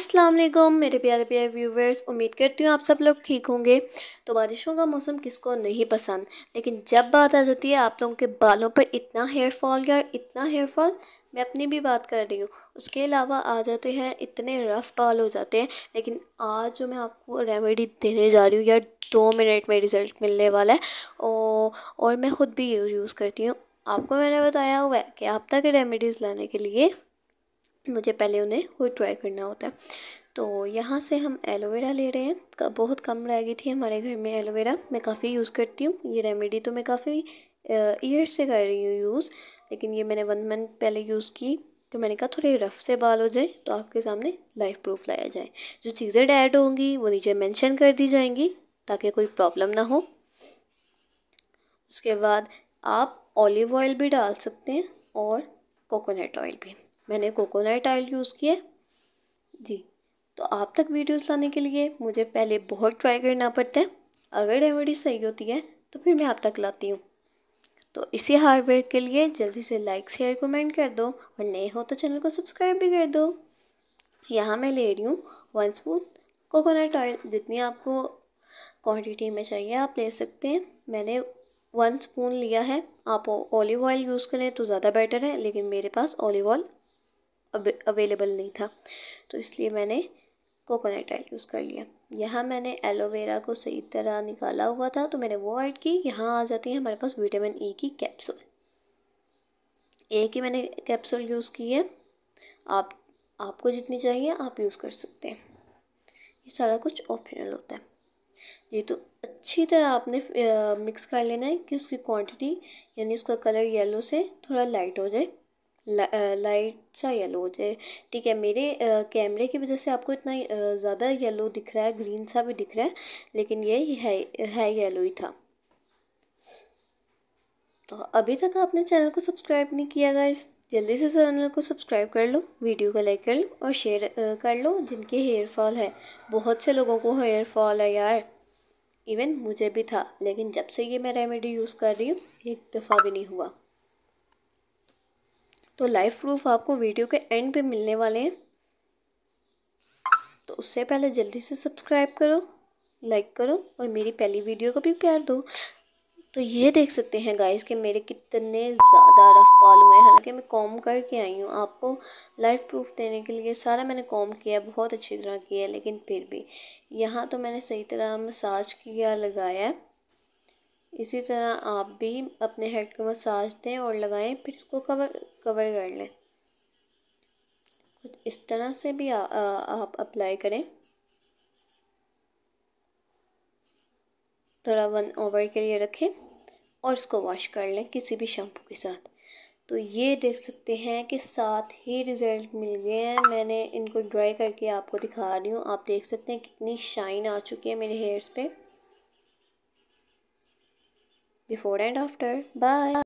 अस्सलाम वालेकुम मेरे प्यारे प्यारे व्यूवर्स उम्मीद करती हूँ आप सब लोग ठीक होंगे तो बारिशों का मौसम किसको नहीं पसंद लेकिन जब बात आ जाती है आप लोगों के बालों पर इतना हेयर फॉल या इतना हेयर फॉल मैं अपनी भी बात कर रही हूँ उसके अलावा आ जाते हैं इतने रफ़ बाल हो जाते हैं लेकिन आज जो मैं आपको रेमेडी देने जा रही हूँ यार दो मिनट में रिज़ल्ट मिलने वाला है और मैं ख़ुद भी यूज़ करती हूँ आपको मैंने बताया हुआ है कि आप तक रेमेडीज़ लाने के लिए मुझे पहले उन्हें वो ड्राई करना होता है तो यहाँ से हम एलोवेरा ले रहे हैं बहुत कम रह गई थी हमारे घर में एलोवेरा मैं काफ़ी यूज़ करती हूँ ये रेमेडी तो मैं काफ़ी ईयर से कर रही हूँ यूज़ लेकिन ये मैंने वन मंथ पहले यूज़ की तो मैंने कहा थोड़े रफ से बाल हो जाए तो आपके सामने लाइफ प्रूफ लाया जाए जो चीज़ें डैड होंगी वो नीचे मैंशन कर दी जाएंगी ताकि कोई प्रॉब्लम ना हो उसके बाद आप ऑलिव ऑयल भी डाल सकते हैं और कोकोनट ऑयल भी मैंने कोकोनट ऑयल यूज़ किया जी तो आप तक वीडियोस लाने के लिए मुझे पहले बहुत ट्राई करना पड़ता है अगर रेमेडी सही होती है तो फिर मैं आप तक लाती हूँ तो इसी हार्डवेयर के लिए जल्दी से लाइक शेयर कमेंट कर दो और नए हो तो चैनल को सब्सक्राइब भी कर दो यहाँ मैं ले रही हूँ वन स्पून कोकोनट ऑयल जितनी आपको क्वांटिटी में चाहिए आप ले सकते हैं मैंने वन स्पून लिया है आप ऑलिव ऑयल यूज़ करें तो ज़्यादा बेटर है लेकिन मेरे पास ऑलिव ऑयल अवेलेबल नहीं था तो इसलिए मैंने कोकोनट ऑयल यूज़ कर लिया यहाँ मैंने एलोवेरा को सही तरह निकाला हुआ था तो मैंने वो ऐड की यहाँ आ जाती है हमारे पास विटामिन ई e की कैप्सूल एक ही मैंने कैप्सूल यूज़ की है आप आपको जितनी चाहिए आप यूज़ कर सकते हैं ये सारा कुछ ऑप्शनल होता है ये तो अच्छी तरह आपने मिक्स कर लेना है कि उसकी क्वांटिटी यानी उसका कलर येलो से थोड़ा लाइट हो जाए लाइट सा येलो हो जाए ठीक है मेरे कैमरे की वजह से आपको इतना ज़्यादा येलो दिख रहा है ग्रीन सा भी दिख रहा है लेकिन ये है है येलो ही था तो अभी तक आपने चैनल को सब्सक्राइब नहीं किया गया जल्दी से चैनल को सब्सक्राइब कर लो वीडियो को लाइक कर लो और शेयर कर लो जिनके हेयर फॉल है बहुत से लोगों को हेयर फॉल है यार इवन मुझे भी था लेकिन जब से ये मैं रेमेडी यूज़ कर रही हूँ एक दफ़ा भी नहीं हुआ तो लाइफ प्रूफ आपको वीडियो के एंड पे मिलने वाले हैं तो उससे पहले जल्दी से सब्सक्राइब करो लाइक करो और मेरी पहली वीडियो को भी प्यार दो तो ये देख सकते हैं गाइस कि मेरे कितने ज़्यादा रफ बाल हुए हैं हालांकि मैं कॉम करके आई हूँ आपको लाइफ प्रूफ देने के लिए सारा मैंने कॉम किया बहुत अच्छी तरह किया लेकिन फिर भी यहाँ तो मैंने सही तरह मसाज किया लगाया इसी तरह आप भी अपने हेड को मसाज दें और लगाएं फिर उसको कवर कवर कर लें कुछ इस तरह से भी आ, आ, आप अप्लाई करें थोड़ा वन ओवर के लिए रखें और इसको वॉश कर लें किसी भी शैम्पू के साथ तो ये देख सकते हैं कि साथ ही रिज़ल्ट मिल गए हैं मैंने इनको ड्राई करके आपको दिखा रही हूँ आप देख सकते हैं कितनी शाइन आ चुकी है मेरे हेयर्स पे before and after. Bye.